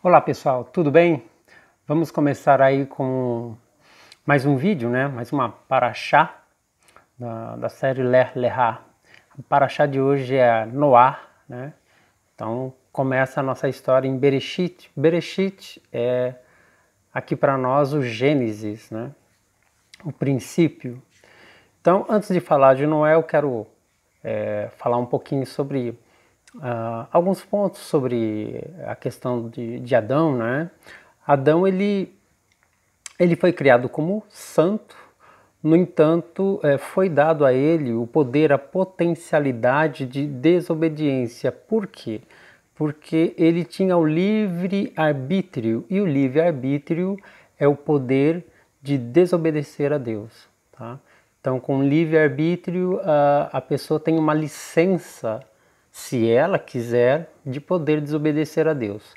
Olá pessoal, tudo bem? Vamos começar aí com mais um vídeo, né? Mais uma paraxá da, da série Ler Lerá. A paraxá de hoje é Noar, né? Então começa a nossa história em Bereshit. Bereshit é aqui para nós o Gênesis, né? O princípio. Então, antes de falar de Noé, eu quero é, falar um pouquinho sobre Uh, alguns pontos sobre a questão de, de Adão, né? Adão ele ele foi criado como santo, no entanto, eh, foi dado a ele o poder, a potencialidade de desobediência. Por quê? Porque ele tinha o livre arbítrio, e o livre arbítrio é o poder de desobedecer a Deus. Tá? Então, com livre arbítrio, ah, a pessoa tem uma licença se ela quiser, de poder desobedecer a Deus.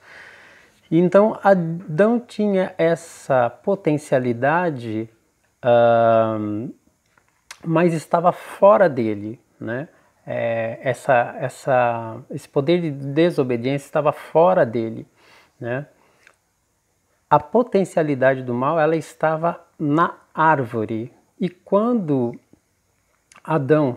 Então Adão tinha essa potencialidade, uh, mas estava fora dele, né? É, essa, essa, esse poder de desobediência estava fora dele, né? A potencialidade do mal ela estava na árvore e quando Adão,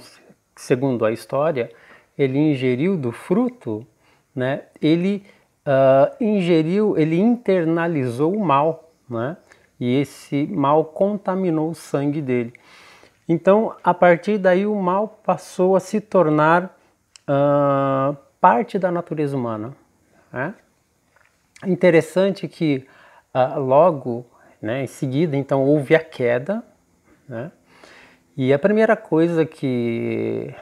segundo a história, ele ingeriu do fruto, né, ele uh, ingeriu, ele internalizou o mal, né, e esse mal contaminou o sangue dele. Então, a partir daí, o mal passou a se tornar uh, parte da natureza humana. Né? Interessante que uh, logo né, em seguida, então, houve a queda. Né? E a primeira coisa que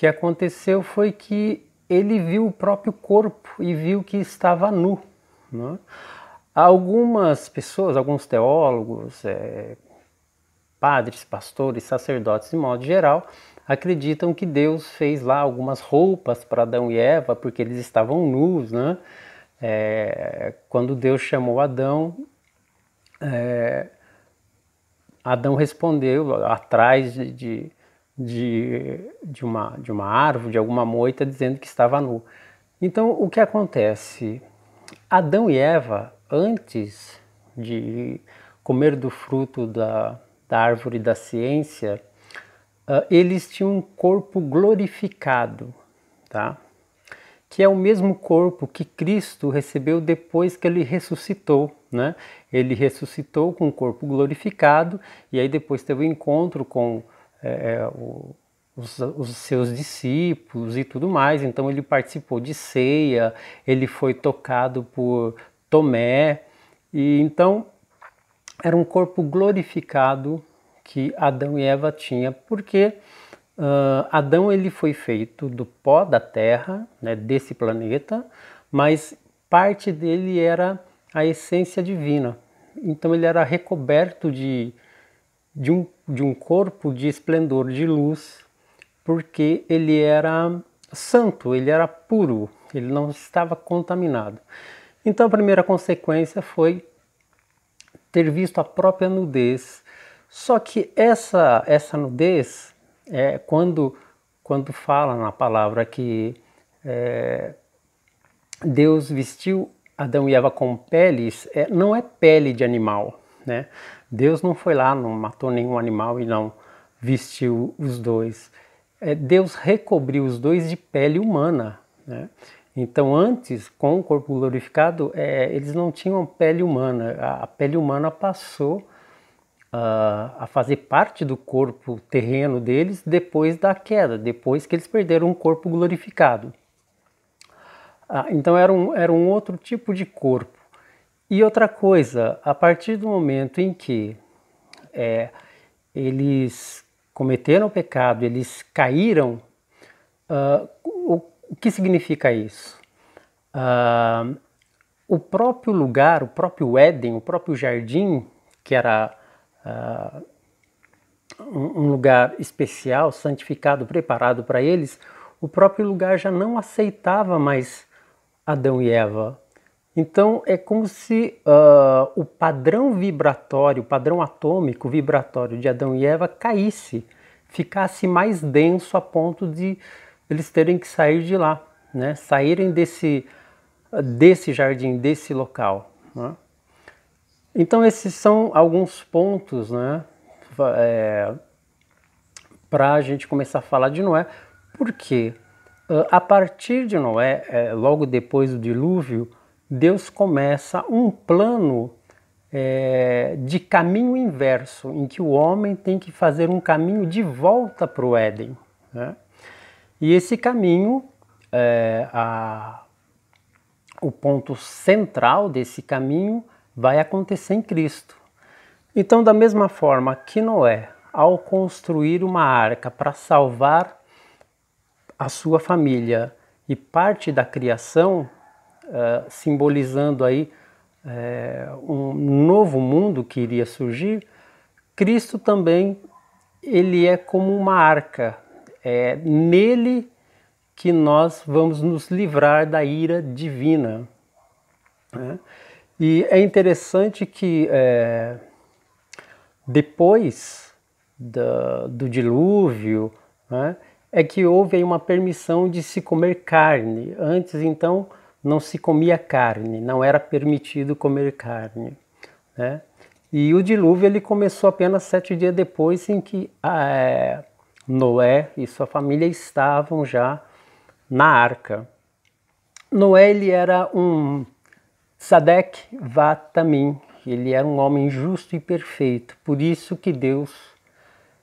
que aconteceu foi que ele viu o próprio corpo e viu que estava nu. Né? Algumas pessoas, alguns teólogos, é, padres, pastores, sacerdotes, de modo geral, acreditam que Deus fez lá algumas roupas para Adão e Eva, porque eles estavam nus, né? É, quando Deus chamou Adão, é, Adão respondeu atrás de, de de, de, uma, de uma árvore, de alguma moita, dizendo que estava nu. Então, o que acontece? Adão e Eva, antes de comer do fruto da, da árvore da ciência, uh, eles tinham um corpo glorificado, tá? que é o mesmo corpo que Cristo recebeu depois que ele ressuscitou. Né? Ele ressuscitou com o corpo glorificado e aí depois teve o um encontro com é, é, o, os, os, seus discípulos e tudo mais. Então ele participou de ceia, ele foi tocado por Tomé, e então era um corpo glorificado que Adão e Eva tinham, porque uh, Adão ele foi feito do pó da terra, né, desse planeta, mas parte dele era a essência divina. Então ele era recoberto de de um, de um corpo de esplendor de luz, porque ele era santo, ele era puro, ele não estava contaminado. Então a primeira consequência foi ter visto a própria nudez. Só que essa, essa nudez, é, quando, quando fala na palavra que é, Deus vestiu Adão e Eva com peles, é, não é pele de animal, né? Deus não foi lá, não matou nenhum animal e não vestiu os dois. É, Deus recobriu os dois de pele humana, né? Então, antes, com o corpo glorificado, é, eles não tinham pele humana. A, pele humana passou uh, a fazer parte do corpo terreno deles depois da queda, depois que eles perderam o corpo glorificado. Ah, então, era um, era um outro tipo de corpo. E outra coisa, a partir do momento em que é, eles cometeram o pecado, eles caíram, uh, o, o, que significa isso? Uh, o próprio lugar, o próprio Éden, o próprio jardim, que era uh, um lugar especial, santificado, preparado para eles, o próprio lugar já não aceitava mais Adão e Eva. Então é como se uh, o padrão vibratório, o padrão atômico vibratório de Adão e Eva caísse, ficasse mais denso a ponto de eles terem que sair de lá, né? saírem desse, desse jardim, desse local. Né? Então esses são alguns pontos né, é, para a gente começar a falar de Noé, porque uh, ah, a partir de Noé, é, logo depois do dilúvio, Deus começa um plano é, de caminho inverso, em que o homem tem que fazer um caminho de volta para o Éden. Né? E esse caminho, é, a, o ponto central desse caminho, vai acontecer em Cristo. Então, da mesma forma que Noé, ao construir uma arca para salvar a sua família e parte da criação, eh, simbolizando aí eh, um novo mundo que iria surgir, Cristo também ele é como uma arca. É nele que nós vamos nos livrar da ira divina. Né? E é interessante que é, depois do, do dilúvio né, é que houve uma permissão de se comer carne. Antes, então, não se comia carne, não era permitido comer carne. Né? E o dilúvio ele começou apenas sete dias depois em que ah, é, Noé e sua família estavam já na arca. Noé ele era um Sadek vatamin ele era um homem justo e perfeito, por isso que Deus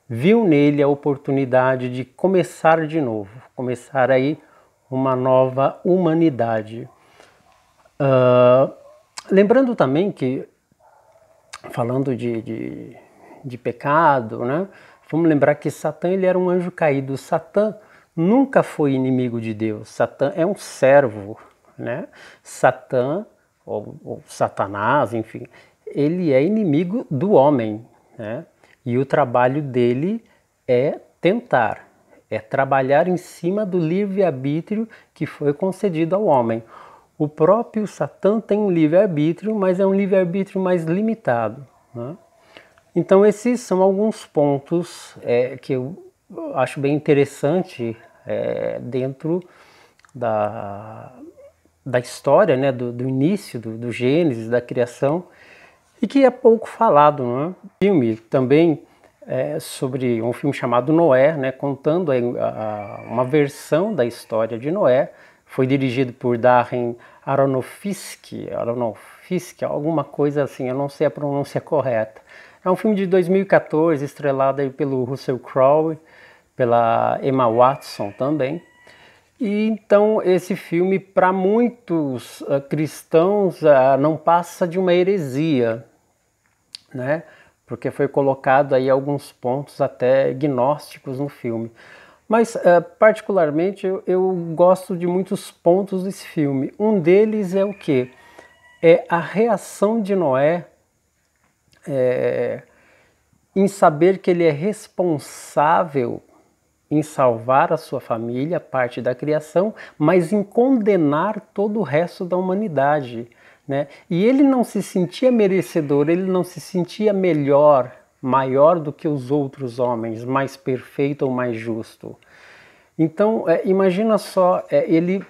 viu nele a oportunidade de começar de novo, começar aí uma nova humanidade. Uh, lembrando também que, falando de, de, de, pecado, né, vamos lembrar que Satã ele era um anjo caído. Satã nunca foi inimigo de Deus. Satã é um servo. Né? Satã, ou, ou Satanás, enfim, ele é inimigo do homem. Né? E o trabalho dele é tentar é trabalhar em cima do livre-arbítrio que foi concedido ao homem. O próprio Satã tem um livre-arbítrio, mas é um livre-arbítrio mais limitado. Né? Então, esses são alguns pontos é, que eu acho bem interessante é, dentro da, da história, né, do, do início, do, do Gênesis, da criação, e que é pouco falado. Né? Filme também é, sobre um filme chamado Noé, né, contando a, a, uma versão da história de Noé. Foi dirigido por Darren Aronofsky, Aronofsky, alguma coisa assim, eu não sei a pronúncia correta. É um filme de 2014, estrelado pelo Russell Crowe, pela Emma Watson também. E então esse filme, para muitos uh, cristãos, uh, não passa de uma heresia, né? porque foi colocado aí alguns pontos até gnósticos no filme. Mas, uh, particularmente, eu, eu, gosto de muitos pontos desse filme. Um deles é o que? É a reação de Noé é, em saber que ele é responsável em salvar a sua família, parte da criação, mas em condenar todo o resto da humanidade. Né? E ele não se sentia merecedor, ele não se sentia melhor, maior do que os outros homens, mais perfeito ou mais justo. Então, é, imagina só, é, ele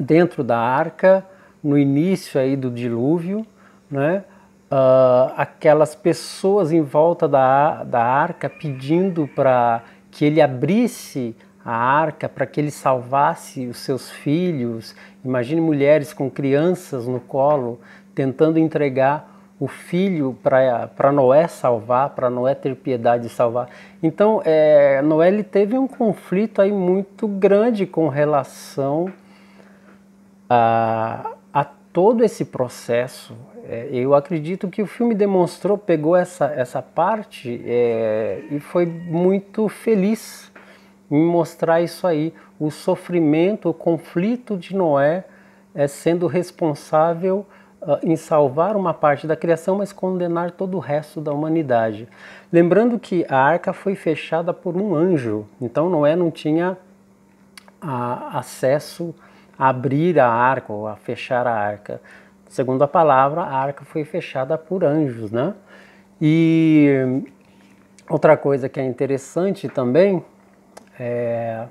dentro da arca, no início aí do dilúvio, né? Uh, aquelas pessoas em volta da, da arca pedindo para que ele abrisse a arca para que ele salvasse os seus filhos. Imagine mulheres com crianças no colo tentando entregar o filho para Noé salvar, para Noé ter piedade e salvar. Então, é, Noé ele teve um conflito aí muito grande com relação a, a todo esse processo. É, eu acredito que o filme demonstrou, pegou essa, essa parte é, e foi muito feliz me mostrar isso aí, o sofrimento, o conflito de Noé é sendo responsável uh, em salvar uma parte da criação, mas condenar todo o resto da humanidade. Lembrando que a arca foi fechada por um anjo, então Noé não tinha a, ah, acesso a abrir a arca ou a fechar a arca. Segundo a palavra, a arca foi fechada por anjos, né? E outra coisa que é interessante também é,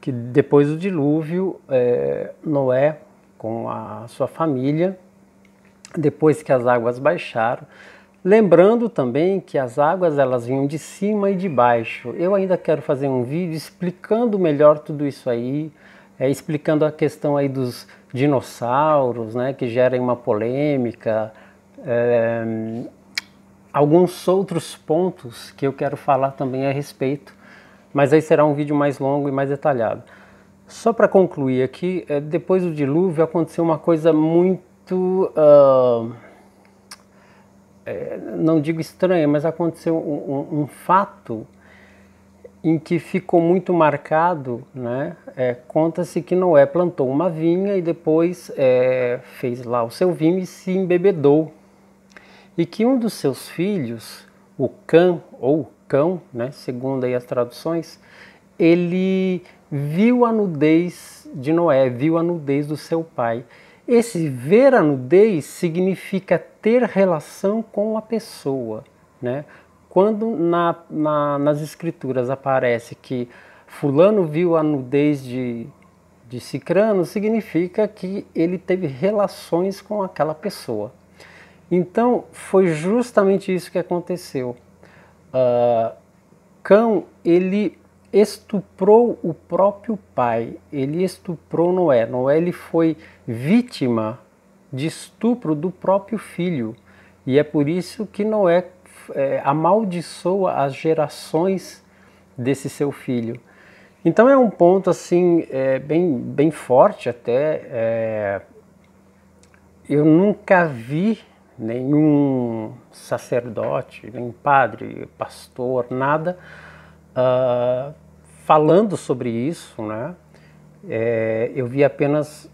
que depois do dilúvio, é, Noé, com a sua família, depois que as águas baixaram, Lembrando também que as águas elas vinham de cima e de baixo. Eu ainda quero fazer um vídeo explicando melhor tudo isso aí, é, explicando a questão aí dos dinossauros, né, que gerem uma polêmica, é, alguns outros pontos que eu quero falar também a respeito mas aí será um vídeo mais longo e mais detalhado. Só para concluir aqui, é, depois do dilúvio aconteceu uma coisa muito. Uh, não digo estranha, mas aconteceu um, um, um, fato em que ficou muito marcado, né? É, Conta-se que Noé plantou uma vinha e depois é, fez lá o seu vinho e se embebedou. E que um dos seus filhos, o Cã ou cão, né, segundo aí as traduções, ele viu a nudez de Noé, viu a nudez do seu pai. Esse ver a nudez significa ter relação com a pessoa. Né? Quando na, na, nas escrituras aparece que fulano viu a nudez de, de Cicrano, significa que ele teve relações com aquela pessoa. Então foi justamente isso que aconteceu. Ah, cão, ele estuprou o próprio pai, ele estuprou Noé. Noé ele foi vítima de estupro do próprio filho. E é por isso que Noé é, amaldiçoa as gerações desse seu filho. Então é um ponto assim é, bem, bem forte até. É, eu nunca vi nenhum sacerdote, nem padre, pastor, nada, uh, falando sobre isso, né? É, eu vi apenas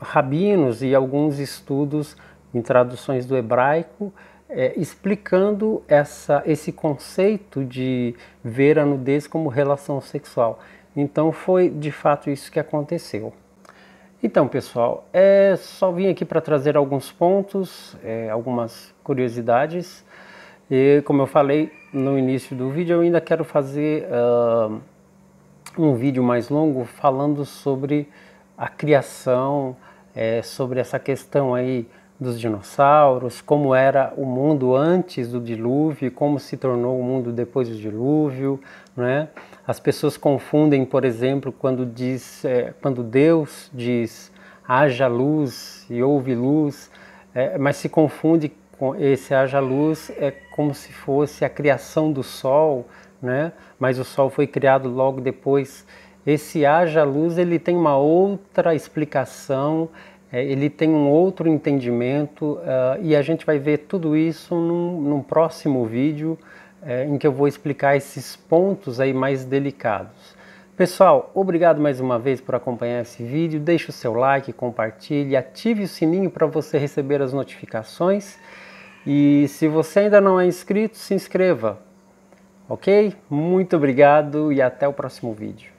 rabinos e alguns estudos em traduções do hebraico é, explicando essa, esse conceito de ver a nudez como relação sexual. Então foi de fato isso que aconteceu. Então, pessoal, é só vim aqui para trazer alguns pontos, é, algumas curiosidades. E como eu falei no início do vídeo, eu ainda quero fazer uh, um vídeo mais longo falando sobre a criação, é, sobre essa questão aí dos dinossauros, como era o mundo antes do dilúvio, como se tornou o mundo depois do dilúvio, né? As pessoas confundem, por exemplo, quando, diz, é, quando Deus diz haja luz e houve luz, é, mas se confunde com esse haja luz é como se fosse a criação do sol, né? Mas o sol foi criado logo depois. Esse haja luz ele tem uma outra explicação, é, ele tem um outro entendimento uh, e a gente vai ver tudo isso num, num próximo vídeo é, em que eu vou explicar esses pontos aí mais delicados. Pessoal, obrigado mais uma vez por acompanhar esse vídeo. Deixe o seu like, compartilhe, ative o sininho para você receber as notificações. E se você ainda não é inscrito, se inscreva. Ok? Muito obrigado e até o próximo vídeo.